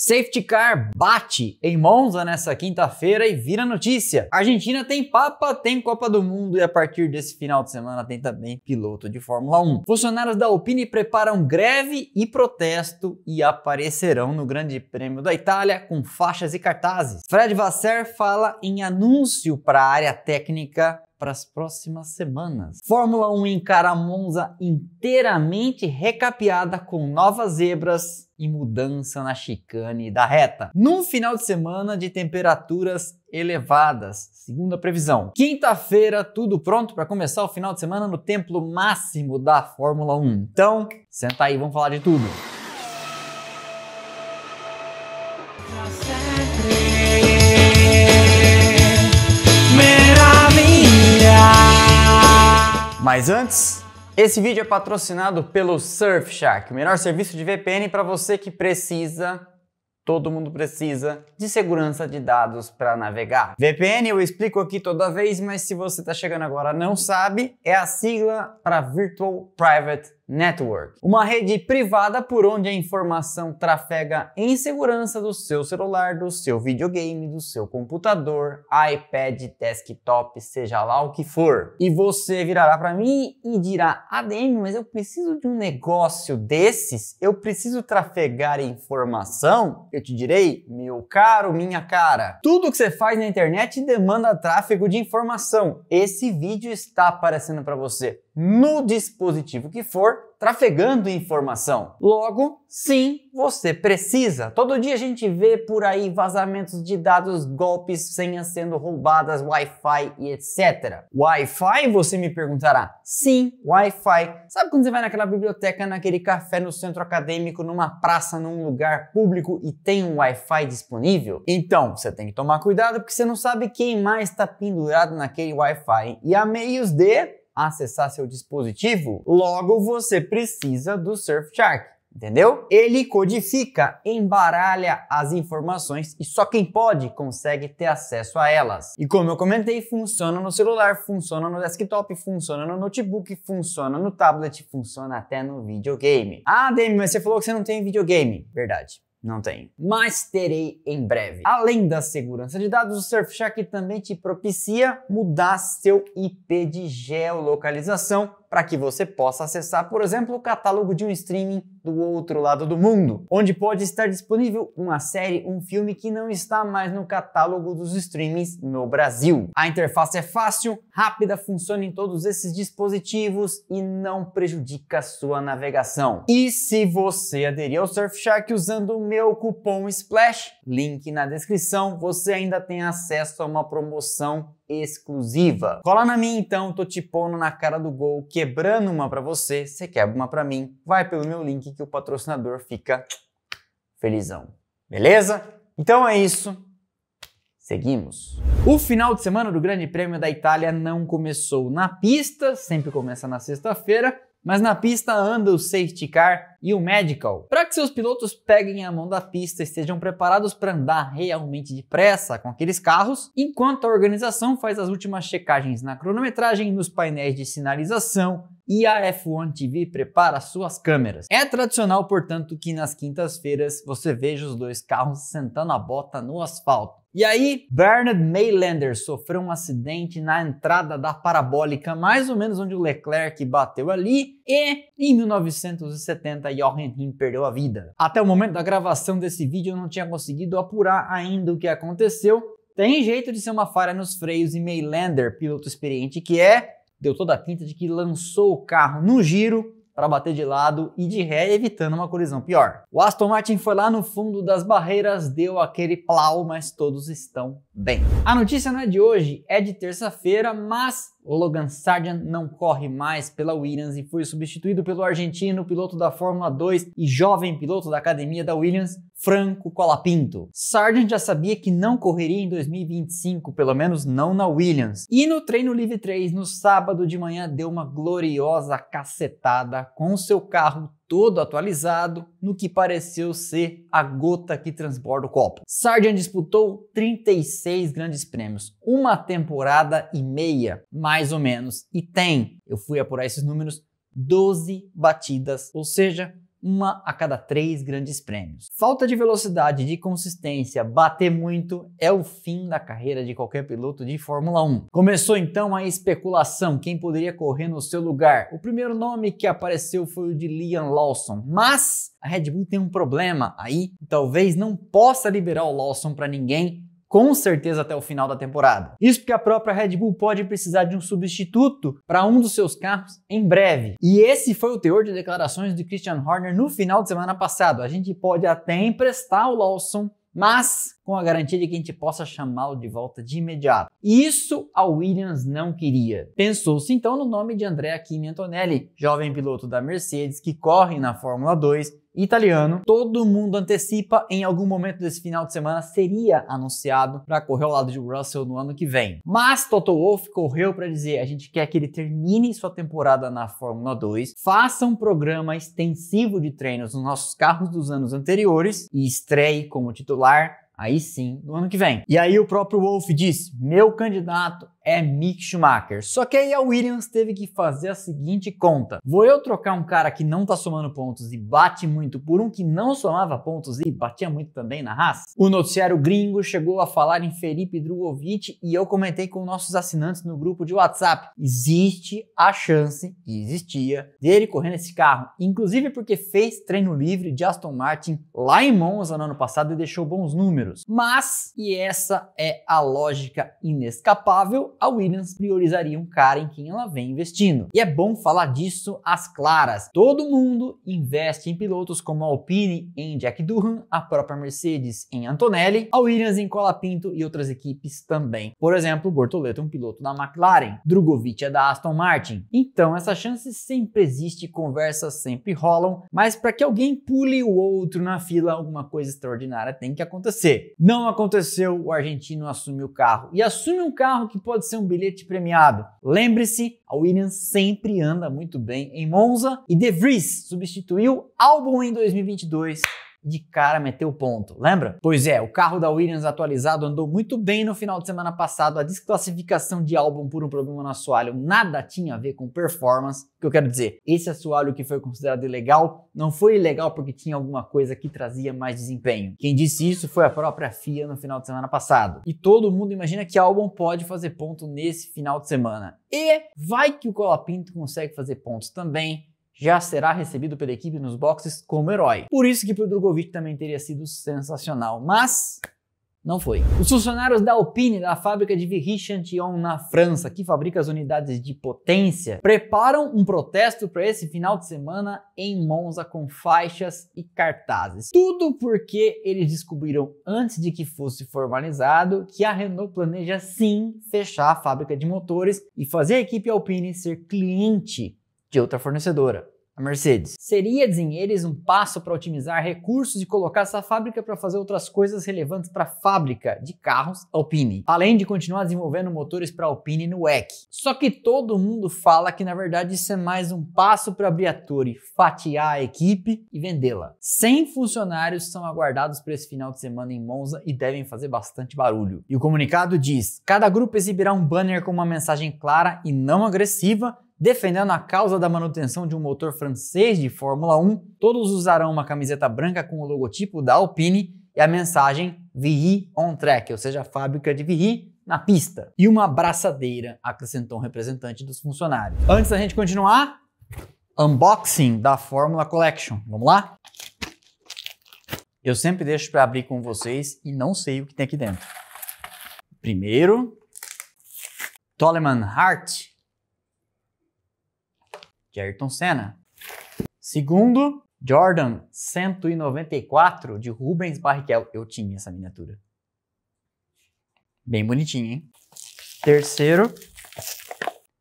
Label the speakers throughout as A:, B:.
A: Safety car bate em Monza nessa quinta-feira e vira notícia. Argentina tem Papa, tem Copa do Mundo e a partir desse final de semana tem também piloto de Fórmula 1. Funcionários da Alpine preparam greve e protesto e aparecerão no Grande Prêmio da Itália com faixas e cartazes. Fred Vasser fala em anúncio para a área técnica para as próximas semanas. Fórmula 1 encara Monza inteiramente recapeada com novas zebras e mudança na chicane da reta. Num final de semana de temperaturas elevadas, segundo a previsão. Quinta-feira, tudo pronto para começar o final de semana no templo máximo da Fórmula 1. Então, senta aí, vamos falar de tudo. Mas antes, esse vídeo é patrocinado pelo Surfshark, o melhor serviço de VPN para você que precisa, todo mundo precisa, de segurança de dados para navegar. VPN eu explico aqui toda vez, mas se você está chegando agora não sabe, é a sigla para Virtual Private Network, uma rede privada por onde a informação trafega em segurança do seu celular, do seu videogame, do seu computador, iPad, desktop, seja lá o que for. E você virará para mim e dirá: ADM, mas eu preciso de um negócio desses? Eu preciso trafegar informação? Eu te direi: meu caro, minha cara, tudo que você faz na internet demanda tráfego de informação. Esse vídeo está aparecendo para você no dispositivo que for trafegando informação. Logo, sim, você precisa. Todo dia a gente vê por aí vazamentos de dados, golpes, senhas sendo roubadas, Wi-Fi e etc. Wi-Fi, você me perguntará. Sim, Wi-Fi. Sabe quando você vai naquela biblioteca, naquele café, no centro acadêmico, numa praça, num lugar público e tem um Wi-Fi disponível? Então, você tem que tomar cuidado porque você não sabe quem mais está pendurado naquele Wi-Fi. E a meios de acessar seu dispositivo, logo você precisa do Surfshark entendeu? Ele codifica, embaralha as informações e só quem pode consegue ter acesso a elas. E como eu comentei, funciona no celular, funciona no desktop, funciona no notebook, funciona no tablet, funciona até no videogame. Ah, Demi, mas você falou que você não tem videogame. Verdade. Não tem. Mas terei em breve. Além da segurança de dados, o Surfshark também te propicia mudar seu IP de geolocalização para que você possa acessar, por exemplo, o catálogo de um streaming do outro lado do mundo, onde pode estar disponível uma série, um filme que não está mais no catálogo dos streamings no Brasil. A interface é fácil, rápida, funciona em todos esses dispositivos e não prejudica a sua navegação. E se você aderir ao Surfshark usando o meu cupom SPLASH, link na descrição, você ainda tem acesso a uma promoção exclusiva. Cola na minha então, tô te pondo na cara do gol, quebrando uma para você, você quebra uma para mim. Vai pelo meu link que o patrocinador fica felizão. Beleza? Então é isso. Seguimos. O final de semana do Grande Prêmio da Itália não começou na pista, sempre começa na sexta-feira, mas na pista anda o safety car e o medical. Para que seus pilotos peguem a mão da pista e estejam preparados para andar realmente depressa com aqueles carros, enquanto a organização faz as últimas checagens na cronometragem, nos painéis de sinalização, e a F1 TV prepara suas câmeras. É tradicional, portanto, que nas quintas-feiras você veja os dois carros sentando a bota no asfalto. E aí, Bernard Maylander sofreu um acidente na entrada da parabólica, mais ou menos onde o Leclerc bateu ali, e em 1970 Jochen Rim perdeu a vida. Até o momento da gravação desse vídeo eu não tinha conseguido apurar ainda o que aconteceu. Tem jeito de ser uma falha nos freios e Maylander, piloto experiente que é, deu toda a pinta de que lançou o carro no giro para bater de lado e de ré, evitando uma colisão pior. O Aston Martin foi lá no fundo das barreiras, deu aquele plau, mas todos estão bem. A notícia não é de hoje, é de terça-feira, mas Logan Sargent não corre mais pela Williams e foi substituído pelo argentino piloto da Fórmula 2 e jovem piloto da academia da Williams, Franco Colapinto. Sargent já sabia que não correria em 2025, pelo menos não na Williams. E no treino livre 3, no sábado de manhã, deu uma gloriosa cacetada com seu carro todo atualizado no que pareceu ser a gota que transborda o copo. Sargent disputou 36 grandes prêmios, uma temporada e meia, mais ou menos, e tem, eu fui apurar esses números, 12 batidas, ou seja, uma a cada três grandes prêmios. Falta de velocidade, de consistência, bater muito é o fim da carreira de qualquer piloto de Fórmula 1. Começou então a especulação quem poderia correr no seu lugar. O primeiro nome que apareceu foi o de Liam Lawson, mas a Red Bull tem um problema aí, talvez não possa liberar o Lawson para ninguém com certeza até o final da temporada. Isso porque a própria Red Bull pode precisar de um substituto para um dos seus carros em breve. E esse foi o teor de declarações de Christian Horner no final de semana passado. A gente pode até emprestar o Lawson, mas com a garantia de que a gente possa chamá-lo de volta de imediato. Isso a Williams não queria. Pensou-se então no nome de André Aquini Antonelli, jovem piloto da Mercedes que corre na Fórmula 2 italiano. Todo mundo antecipa em algum momento desse final de semana seria anunciado para correr ao lado de Russell no ano que vem. Mas Toto Wolff correu para dizer: a gente quer que ele termine sua temporada na Fórmula 2, faça um programa extensivo de treinos nos nossos carros dos anos anteriores e estreie como titular Aí sim, no ano que vem. E aí o próprio Wolf diz: meu candidato é Mick Schumacher. Só que aí a Williams teve que fazer a seguinte conta: vou eu trocar um cara que não tá somando pontos e bate muito por um que não somava pontos e batia muito também na raça? O noticiário gringo chegou a falar em Felipe Drogovic e eu comentei com nossos assinantes no grupo de WhatsApp. Existe a chance, e existia, dele correndo esse carro, inclusive porque fez treino livre de Aston Martin lá em Monza no ano passado e deixou bons números. Mas, e essa é a lógica inescapável, a Williams priorizaria um cara em quem ela vem investindo. E é bom falar disso às claras. Todo mundo investe em pilotos como a Alpine em Jack Durham, a própria Mercedes em Antonelli, a Williams em Colapinto e outras equipes também. Por exemplo, Bortoleto é um piloto da McLaren, Drogovic é da Aston Martin. Então essa chance sempre existe, conversas sempre rolam, mas para que alguém pule o outro na fila, alguma coisa extraordinária tem que acontecer. Não aconteceu, o argentino assume o carro e assume um carro que pode ser um bilhete premiado. Lembre-se, a Williams sempre anda muito bem em Monza e De Vries substituiu Albon em 2022 de cara meteu o ponto, lembra? Pois é, o carro da Williams atualizado andou muito bem no final de semana passado. A desclassificação de álbum por um problema no assoalho nada tinha a ver com performance. O que eu quero dizer? Esse assoalho que foi considerado ilegal não foi ilegal porque tinha alguma coisa que trazia mais desempenho. Quem disse isso foi a própria FIA no final de semana passado. E todo mundo imagina que álbum pode fazer ponto nesse final de semana. E vai que o Colapinto consegue fazer pontos também já será recebido pela equipe nos boxes como herói. Por isso que para o Drogovic também teria sido sensacional, mas não foi. Os funcionários da Alpine, da fábrica de vichy chantillon na França, que fabrica as unidades de potência, preparam um protesto para esse final de semana em Monza com faixas e cartazes. Tudo porque eles descobriram antes de que fosse formalizado que a Renault planeja sim fechar a fábrica de motores e fazer a equipe Alpine ser cliente de outra fornecedora, a Mercedes. Seria eles, um passo para otimizar recursos e colocar essa fábrica para fazer outras coisas relevantes para a fábrica de carros Alpine, além de continuar desenvolvendo motores para Alpine no WEC. Só que todo mundo fala que na verdade isso é mais um passo para a Briatore fatiar a equipe e vendê-la. 100 funcionários são aguardados para esse final de semana em Monza e devem fazer bastante barulho. E o comunicado diz: cada grupo exibirá um banner com uma mensagem clara e não agressiva defendendo a causa da manutenção de um motor francês de Fórmula 1, todos usarão uma camiseta branca com o logotipo da Alpine e a mensagem Villy on track, ou seja, a fábrica de Villy na pista. E uma braçadeira, acrescentou um representante dos funcionários. Antes da gente continuar, unboxing da Fórmula Collection. Vamos lá? Eu sempre deixo para abrir com vocês e não sei o que tem aqui dentro. Primeiro, Toleman Hart, de Ayrton Senna. Segundo, Jordan 194 de Rubens Barrichello. Eu tinha essa miniatura. Bem bonitinha, hein? Terceiro,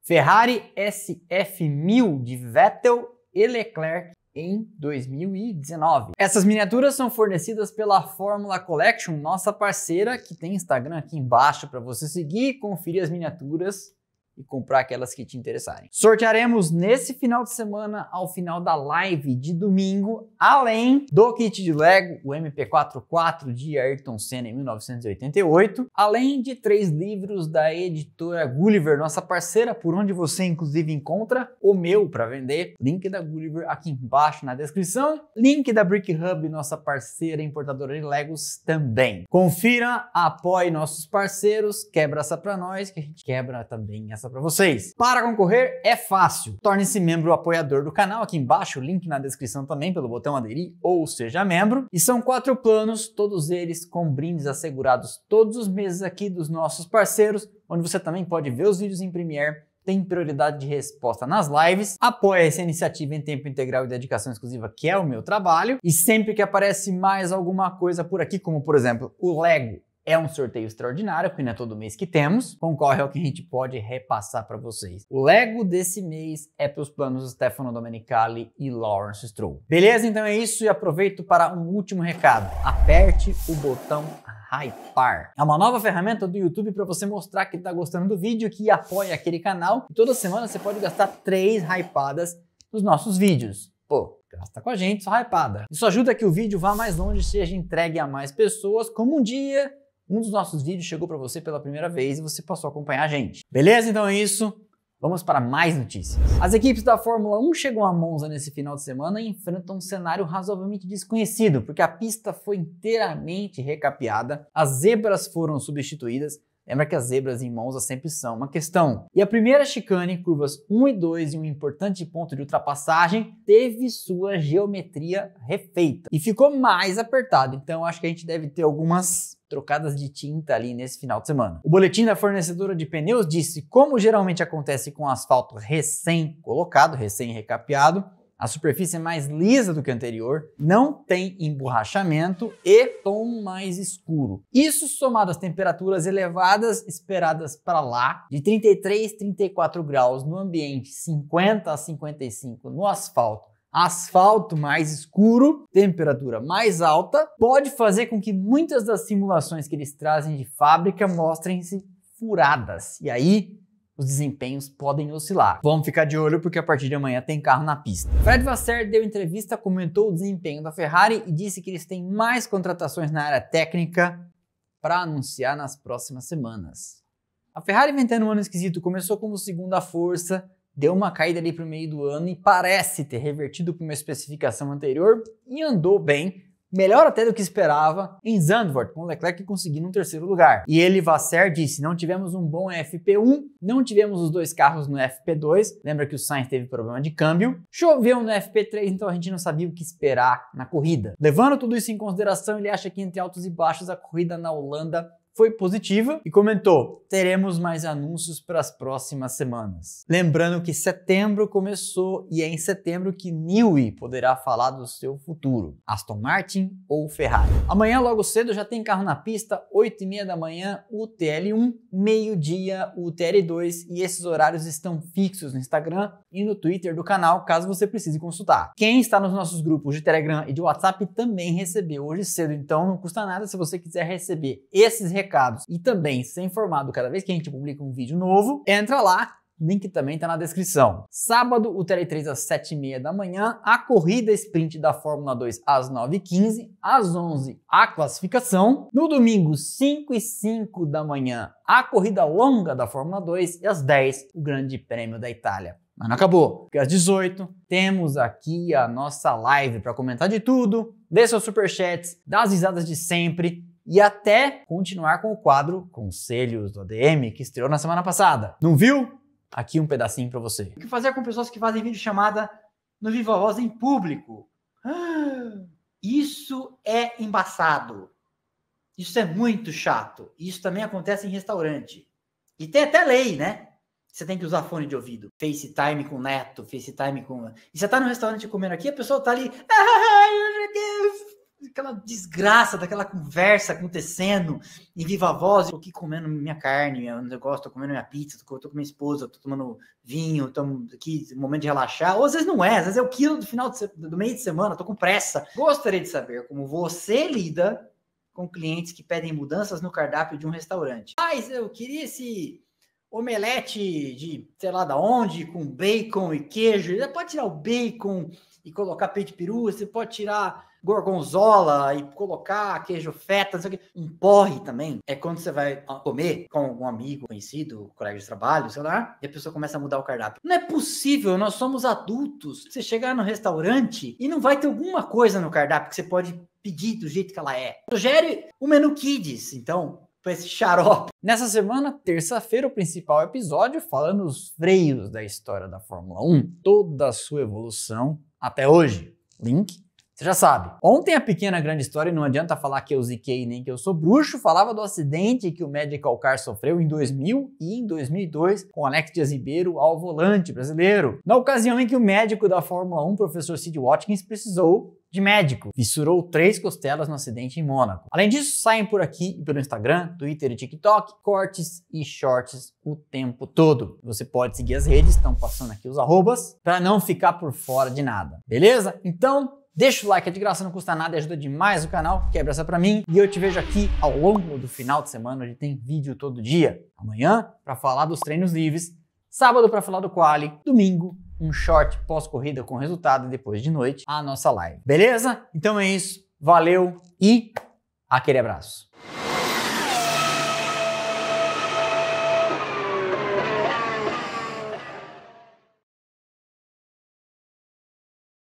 A: Ferrari SF1000 de Vettel e Leclerc em 2019. Essas miniaturas são fornecidas pela Fórmula Collection, nossa parceira, que tem Instagram aqui embaixo para você seguir e conferir as miniaturas e comprar aquelas que te interessarem. Sortearemos nesse final de semana, ao final da live de domingo, além do kit de Lego, o MP44 de Ayrton Senna em 1988, além de três livros da editora Gulliver, nossa parceira, por onde você inclusive encontra o meu para vender. Link da Gulliver aqui embaixo na descrição. Link da Brick Hub, nossa parceira importadora de Legos também. Confira, apoie nossos parceiros, quebra essa para nós, que a gente quebra também essa para vocês. Para concorrer é fácil. Torne-se membro apoiador do canal aqui embaixo, link na descrição também pelo botão aderir ou seja membro. E são quatro planos, todos eles com brindes assegurados todos os meses aqui dos nossos parceiros, onde você também pode ver os vídeos em Premiere tem prioridade de resposta nas lives, apoia essa iniciativa em tempo integral e dedicação exclusiva, que é o meu trabalho, e sempre que aparece mais alguma coisa por aqui, como por exemplo o Lego é um sorteio extraordinário, porque não é todo mês que temos. Concorre ao que a gente pode repassar para vocês. O Lego desse mês é para os planos Stefano Domenicali e Lawrence Stroll. Beleza? Então é isso e aproveito para um último recado. Aperte o botão Hypar. É uma nova ferramenta do YouTube para você mostrar que está gostando do vídeo, que apoia aquele canal. E toda semana você pode gastar três hypadas nos nossos vídeos. Pô, gasta com a gente, só hypada. Isso ajuda que o vídeo vá mais longe, seja entregue a mais pessoas, como um dia um dos nossos vídeos chegou para você pela primeira vez e você passou a acompanhar a gente. Beleza? Então é isso. Vamos para mais notícias. As equipes da Fórmula 1 chegam a Monza nesse final de semana e enfrentam um cenário razoavelmente desconhecido, porque a pista foi inteiramente recapeada, as zebras foram substituídas. Lembra que as zebras em Monza sempre são uma questão. E a primeira chicane, curvas 1 e 2 e um importante ponto de ultrapassagem, teve sua geometria refeita e ficou mais apertado. Então acho que a gente deve ter algumas trocadas de tinta ali nesse final de semana. O boletim da fornecedora de pneus disse, como geralmente acontece com asfalto recém-colocado, recém-recapeado, a superfície é mais lisa do que a anterior, não tem emborrachamento e tom mais escuro. Isso somado às temperaturas elevadas esperadas para lá, de 33, 34 graus no ambiente, 50 a 55 no asfalto Asfalto mais escuro, temperatura mais alta, pode fazer com que muitas das simulações que eles trazem de fábrica mostrem-se furadas. E aí, os desempenhos podem oscilar. Vamos ficar de olho porque a partir de amanhã tem carro na pista. Fred Vasser deu entrevista, comentou o desempenho da Ferrari e disse que eles têm mais contratações na área técnica para anunciar nas próximas semanas. A Ferrari vem tendo um ano esquisito, começou como segunda força, deu uma caída ali para o meio do ano e parece ter revertido para uma especificação anterior e andou bem, melhor até do que esperava, em Zandvoort, com Leclerc conseguindo um terceiro lugar. E ele, Vassar, disse: não tivemos um bom FP1, não tivemos os dois carros no FP2. Lembra que o Sainz teve problema de câmbio, choveu no FP3, então a gente não sabia o que esperar na corrida. Levando tudo isso em consideração, ele acha que entre altos e baixos a corrida na Holanda foi positiva e comentou: teremos mais anúncios para as próximas semanas. Lembrando que setembro começou e é em setembro que Newey poderá falar do seu futuro: Aston Martin ou Ferrari. Amanhã, logo cedo, já tem carro na pista, 8 e meia da manhã, o TL1, meio-dia, o 2 e esses horários estão fixos no Instagram e no Twitter do canal, caso você precise consultar. Quem está nos nossos grupos de Telegram e de WhatsApp também recebeu hoje cedo, então não custa nada se você quiser receber esses recados recados e também ser é informado cada vez que a gente publica um vídeo novo, entra lá link também está na descrição. Sábado, o Tele 3 às 7h30 da manhã, a corrida sprint da Fórmula 2 às 9h15, às 11 a classificação. No domingo, 5 e 5 da manhã, a corrida longa da Fórmula 2 e às 10 o Grande Prêmio da Itália. Mas não acabou, porque às 18 temos aqui a nossa live para comentar de tudo, dê seus superchats, dá as risadas de sempre e até continuar com o quadro Conselhos do ADM, que estreou na semana passada. Não viu? Aqui um pedacinho para você. O que fazer com pessoas que fazem vídeo chamada no Viva Voz em público? Ah, isso é embaçado. Isso é muito chato. Isso também acontece em restaurante. E tem até lei, né? Você tem que usar fone de ouvido. FaceTime com neto, FaceTime com. E você tá no restaurante comendo aqui, a pessoa tá ali. Ah, ai, meu Deus! aquela desgraça daquela conversa acontecendo em viva voz, eu aqui comendo minha carne, é meu negócio, tô comendo minha pizza, tô, com minha esposa, tô tomando vinho, estamos aqui, momento de relaxar. Ou às vezes não é, às vezes é o quilo do final de, do meio de semana, tô com pressa. Gostaria de saber como você lida com clientes que pedem mudanças no cardápio de um restaurante. Mas eu queria esse omelete de sei lá da onde, com bacon e queijo. Você pode tirar o bacon e colocar peito de peru, você pode tirar gorgonzola e colocar queijo feta, não sei o que. Um porre também é quando você vai ah, comer com algum amigo, conhecido, colega de trabalho, sei lá, e a pessoa começa a mudar o cardápio. Não é possível, nós somos adultos. Você chegar no restaurante e não vai ter alguma coisa no cardápio que você pode pedir do jeito que ela é. Sugere o menu Kids, então, para esse xarope. Nessa semana, terça-feira, o principal episódio fala nos freios da história da Fórmula 1, toda a sua evolução até hoje. Link você já sabe. Ontem a pequena grande história, e não adianta falar que eu ziquei nem que eu sou bruxo, falava do acidente que o Medical Car sofreu em 2000 e em 2002 com Alex Dias Ribeiro ao volante brasileiro. Na ocasião em que o médico da Fórmula 1, professor Sid Watkins, precisou de médico. Fissurou três costelas no acidente em Mônaco. Além disso, saem por aqui e pelo Instagram, Twitter e TikTok, cortes e shorts o tempo todo. Você pode seguir as redes, estão passando aqui os arrobas, para não ficar por fora de nada. Beleza? Então, Deixa o like, é de graça, não custa nada e ajuda demais o canal. Quebra essa pra mim. E eu te vejo aqui ao longo do final de semana, onde tem vídeo todo dia. Amanhã, para falar dos treinos livres. Sábado, para falar do quali. Domingo, um short pós-corrida com resultado depois de noite, a nossa live. Beleza? Então é isso. Valeu e aquele abraço.